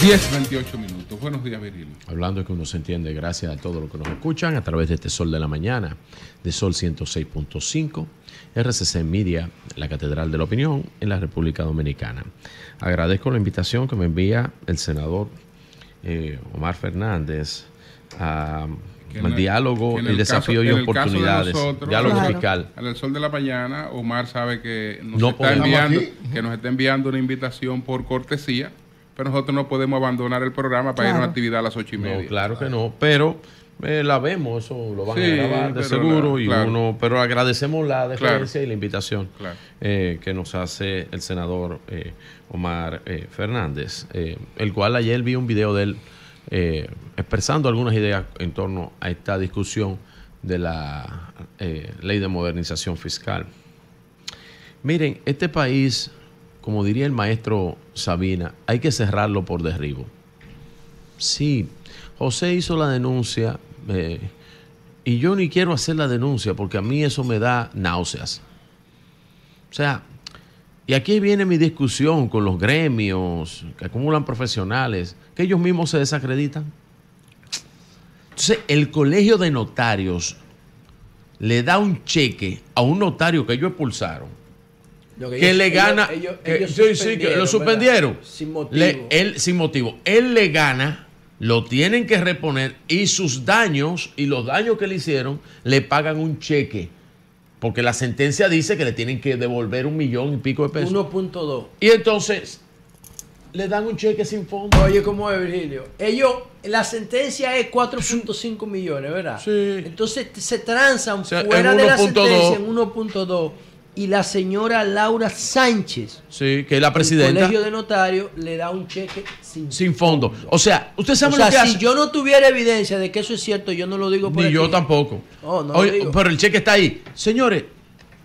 10, 28 minutos. Buenos días, Viril. Hablando de que uno se entiende, gracias a todos los que nos escuchan a través de este Sol de la Mañana, de Sol 106.5, RCC Media, la Catedral de la Opinión en la República Dominicana. Agradezco la invitación que me envía el senador eh, Omar Fernández a diálogo, el, desafío y oportunidades. diálogo fiscal. sol de la mañana, Omar sabe que está que nos está enviando una invitación por cortesía nosotros no podemos abandonar el programa para ir a una actividad a las ocho y media. No, claro que no, pero eh, la vemos eso lo van a grabar de seguro pero agradecemos la deferencia y la invitación eh, que nos hace el senador eh, Omar Fernández, el cual ayer vi un video de él expresando algunas ideas en torno a esta discusión de la ley de modernización fiscal. Miren, este país como diría el maestro Sabina, hay que cerrarlo por derribo. Sí, José hizo la denuncia eh, y yo ni quiero hacer la denuncia porque a mí eso me da náuseas. O sea, y aquí viene mi discusión con los gremios que acumulan profesionales, que ellos mismos se desacreditan. Entonces, el colegio de notarios le da un cheque a un notario que ellos expulsaron que, le gana. sí, sí, lo suspendieron. Sin motivo. él, sin motivo. Él le gana, lo tienen que reponer y sus daños y los daños que le hicieron le pagan un cheque. Porque la sentencia dice que le tienen que devolver un millón y pico de pesos. 1.2. Y entonces le dan un cheque sin fondo. Oye, ¿cómo es, Virgilio? Ellos, la sentencia es 4.5 millones, ¿verdad? Sí. Entonces se transan fuera de la sentencia en 1.2 y la señora Laura Sánchez. que es la presidenta. El colegio de notarios le da un cheque sin, fondo. O sea, usted sabe lo que hace. Si yo no tuviera evidencia de que eso es cierto, yo no lo digo por Ni yo tampoco. Oh, pero el cheque está ahí. Señores,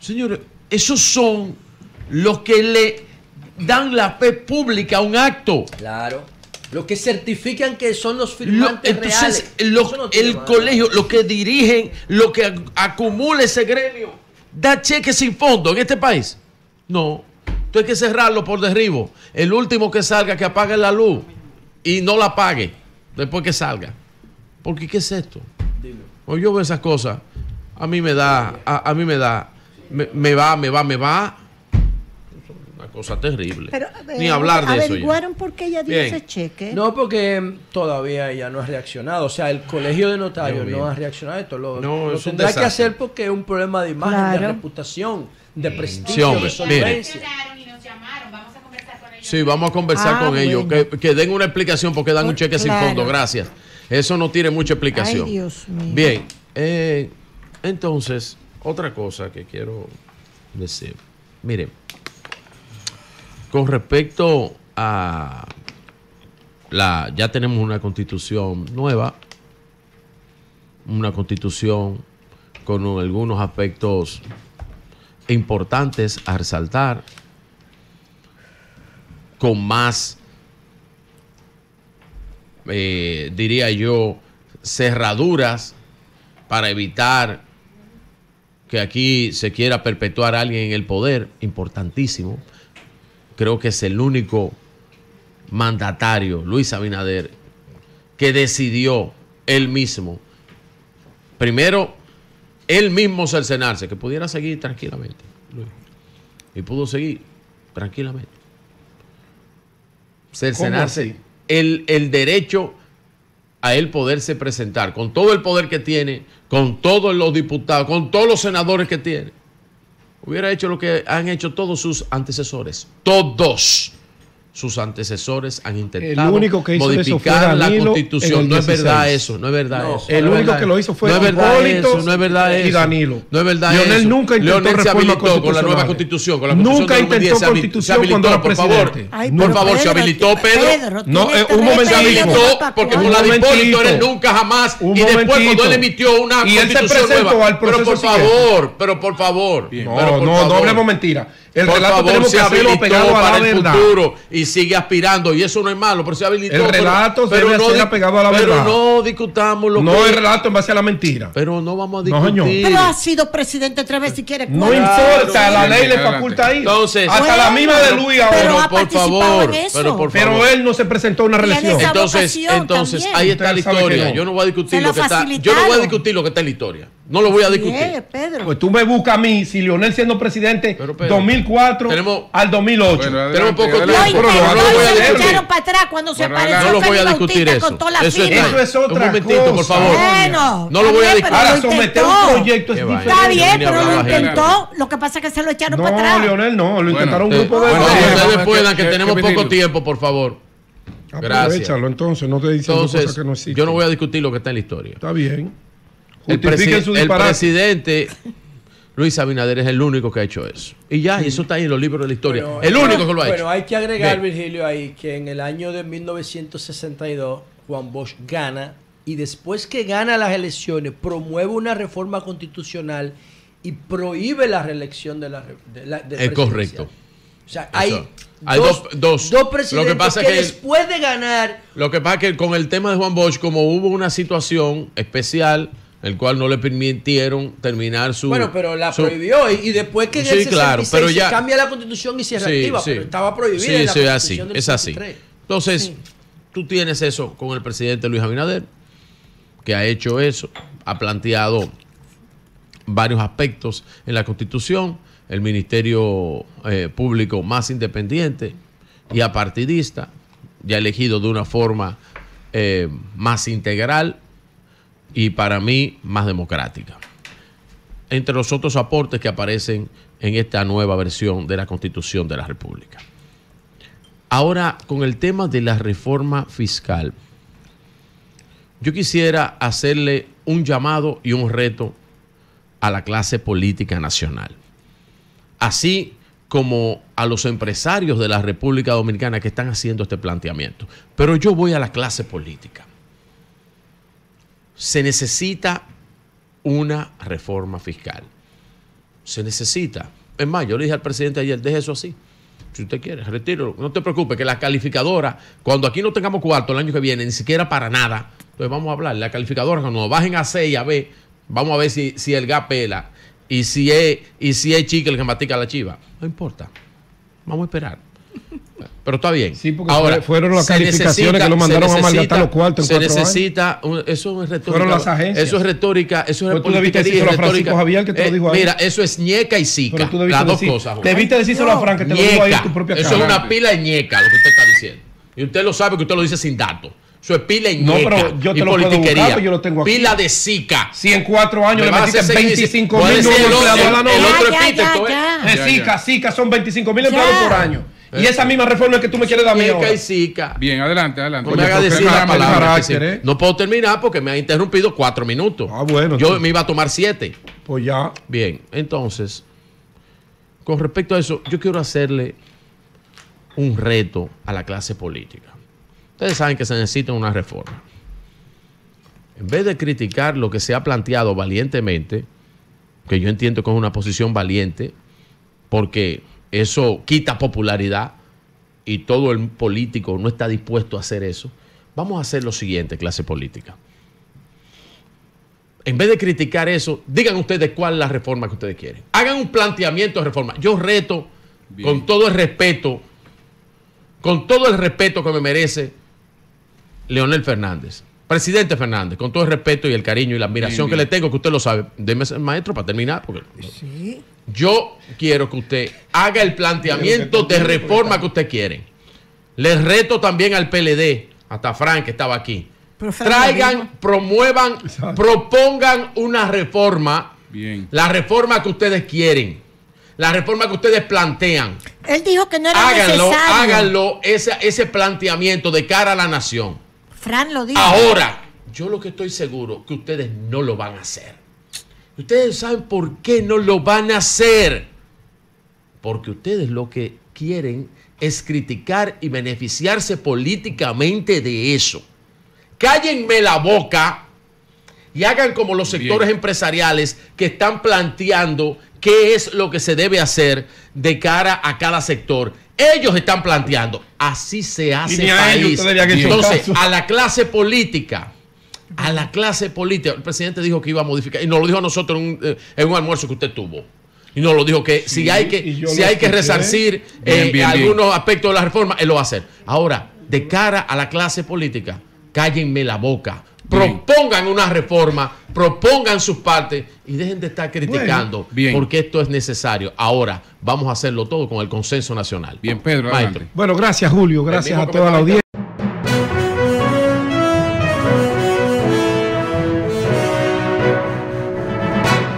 señores, esos son los que le dan la fe pública a un acto. Claro. Los que certifican que son los firmantes entonces, el colegio, los que dirigen, los que acumula ese gremio da cheques sin fondo en este país? No. Tú hay que cerrarlo por derribo. El último que salga, que apague la luz y no la apague después que salga. Porque ¿qué es esto? Hoy yo veo esas cosas, a mí me da, a, mí me da, me va, me va, me va cosa terrible. Ni hablar de eso. ¿Averiguaron por qué ella dio ese cheque? No, porque todavía ella no ha reaccionado. O sea, el colegio de notarios no ha reaccionado. Esto lo, no, tendrá que hacer porque es un problema de imagen, de reputación, de prestigio, sí, Sí, vamos a conversar con ellos. Ah, que, den una explicación porque dan un cheque sin fondo. Gracias. Eso no tiene mucha explicación. Ay, Dios mío. Bien, eh, entonces, otra cosa que quiero decir. Miren, con respecto a la, ya tenemos una constitución nueva, una constitución con algunos aspectos importantes a resaltar, con más, eh, diría yo, cerraduras para evitar que aquí se quiera perpetuar a alguien en el poder, importantísimo creo que es el único mandatario, Luis Abinader, que decidió él mismo, primero, él mismo cercenarse, que pudiera seguir tranquilamente. Y pudo seguir tranquilamente. Cercenarse el, el derecho a él poderse presentar, con todo el poder que tiene, con todos los diputados, con todos los senadores que tiene Hubiera hecho lo que han hecho todos sus antecesores. Todos sus antecesores han intentado modificar la constitución. No es verdad eso, no es verdad eso. El único que lo hizo fue no es verdad eso, no es verdad eso. y Danilo. No es verdad Leonel nunca intentó Leonel se habilitó con la nueva constitución, con la nunca intentó constitución se habilitó por Favor. por favor, se habilitó Pedro. no, eh, un momento se habilitó porque con la de él nunca jamás y después cuando él emitió una constitución nueva. Pero por favor, pero por favor. No, no, no hablemos mentira. El por relato favor, se habilitado para el verdad. futuro y sigue aspirando. Y eso no es malo, pero se habilitó. El relato pero, se no, a la pero no discutamos lo no que. No el relato en base a la mentira. Pero no vamos a discutir. No, pero ha sido presidente tres veces si quiere. No importa, la ley le faculta ahí. Entonces, hasta la misma de Luis ahora. Pero, por favor, pero, pero él no se presentó a una relación Entonces, entonces ahí está la historia. Yo no voy a discutir lo que está. Yo no voy a discutir lo que está en la historia. No lo voy a discutir. Sí, eh, Pedro. Pues tú me buscas a mí, si Lionel siendo presidente 2004 tenemos, al 2008. tenemos poco tiempo. No, lo voy a discutir. para atrás cuando se apareció no lo voy a discutir eso. Eso, es otra Un momentito, por favor. Bueno, no lo voy a discutir. Ahora someter un proyecto es Está bien, pero lo intentó. Lo que pasa es que se lo echaron para atrás. No, Lionel no. Lo intentaron un eh, grupo de... Bueno, ustedes puedan, que tenemos poco tiempo, por favor. Aprovechalo ah, pues entonces, no te dicen cosas que no existen. Yo no voy a discutir lo que está en la historia. Está bien. El, presidente Luis Abinader es el único que ha hecho eso. Y ya, eso está ahí en los libros de la historia. el único que lo ha hecho. Pero hay que agregar, Virgilio, ahí que en el año de 1962 Juan Bosch gana y después que gana las elecciones promueve una reforma constitucional y prohíbe la reelección de la... es correcto. O sea, hay dos, presidentes lo que, pasa que, después de ganar... Lo que pasa es que con el tema de Juan Bosch, como hubo una situación especial el cual no le permitieron terminar su. Bueno, pero la prohibió y, después que claro, pero ya, se cambia la constitución y se reactiva, pero estaba prohibida. en la así, es así. Entonces, tú tienes eso con el presidente Luis Abinader, que ha hecho eso, ha planteado varios aspectos en la constitución, el ministerio eh, público más independiente y apartidista, ya elegido de una forma eh, más integral y para mí más democrática. Entre los otros aportes que aparecen en esta nueva versión de la Constitución de la República. Ahora, con el tema de la reforma fiscal, yo quisiera hacerle un llamado y un reto a la clase política nacional, así como a los empresarios de la República Dominicana que están haciendo este planteamiento. Pero yo voy a la clase política se necesita una reforma fiscal. Se necesita. Es más, yo le dije al presidente ayer, deje eso así. Si usted quiere, retiro. No te preocupes, que la calificadora, cuando aquí no tengamos cuarto el año que viene, ni siquiera para nada, entonces vamos a hablar. La calificadora, cuando nos bajen a C y a B, vamos a ver si, el GAP pela y si es, y si es chica el que matica la chiva. No importa. Vamos a esperar. Pero está bien. Sí, porque Ahora, fueron las calificaciones necesita, que lo mandaron necesita, a malgastar los cuartos en Se cuatro necesita, Un, eso es retórica. Fueron las agencias. Eso es retórica, eso es política pues y retórica. Javier, que te lo eh, dijo ahí. mira, eso es ñeca y sica, las dos cosas. Te viste decírselo no, a Fran, que te ñeca, lo dijo ahí en tu propia cara. Eso es una pila de ñeca, lo que usted está diciendo. Y usted lo sabe que usted lo dice sin datos. Su pila y No, pero yo te lo puedo buscar, pero pues yo lo tengo aquí. Pila de Zika. Si en cuatro años me le metiste 25 mil nuevos empleados a la noche. El otro es eh, Zika, Zika, son 25 mil empleados por año. Y esa misma reforma que tú me quieres dar a mí. Bien, adelante, adelante. No me decir No puedo terminar porque me ha interrumpido cuatro minutos. Ah, bueno. Yo me iba a tomar siete. Pues ya. Bien, entonces, con respecto a eso, yo quiero hacerle un reto a la clase política. Ustedes saben que se necesita una reforma. En vez de criticar lo que se ha planteado valientemente, que yo entiendo que es una posición valiente, porque eso quita popularidad y todo el político no está dispuesto a hacer eso. Vamos a hacer lo siguiente, clase política. En vez de criticar eso, digan ustedes cuál es la reforma que ustedes quieren. Hagan un planteamiento de reforma. Yo reto, con todo el respeto, con todo el respeto que me merece Leonel Fernández, Presidente Fernández, con todo el respeto y el cariño y la admiración que le tengo, que usted lo sabe, el maestro para terminar. Yo quiero que usted haga el planteamiento de reforma que usted quiere. Les reto también al PLD, hasta Frank que estaba aquí. Traigan, promuevan, propongan una reforma. La reforma que ustedes quieren. La reforma que ustedes plantean. Él dijo que no era háganlo, necesario. Háganlo ese, ese planteamiento de cara a la nación. Ahora, yo lo que estoy seguro que ustedes no lo van a hacer. Ustedes saben por qué no lo van a hacer. Porque ustedes lo que quieren es criticar y beneficiarse políticamente de eso. Cállenme la boca y hagan como los sectores empresariales que están planteando qué es lo que se debe hacer de cara a cada sector. Ellos están planteando, así se hace país. Entonces, a la clase política, a la clase política, el presidente dijo que iba a modificar, y nos lo dijo a nosotros en un, eh, almuerzo que usted tuvo. Y nos lo dijo que si hay que, si hay que resarcir eh, algunos aspectos de la reforma, él lo va a hacer. Ahora, de cara a la clase política, cállenme la boca. Propongan una reforma propongan sus partes y dejen de estar criticando porque esto es necesario. Ahora vamos a hacerlo todo con el consenso nacional. Bien, Pedro. Bueno, gracias Julio, gracias a toda la audiencia.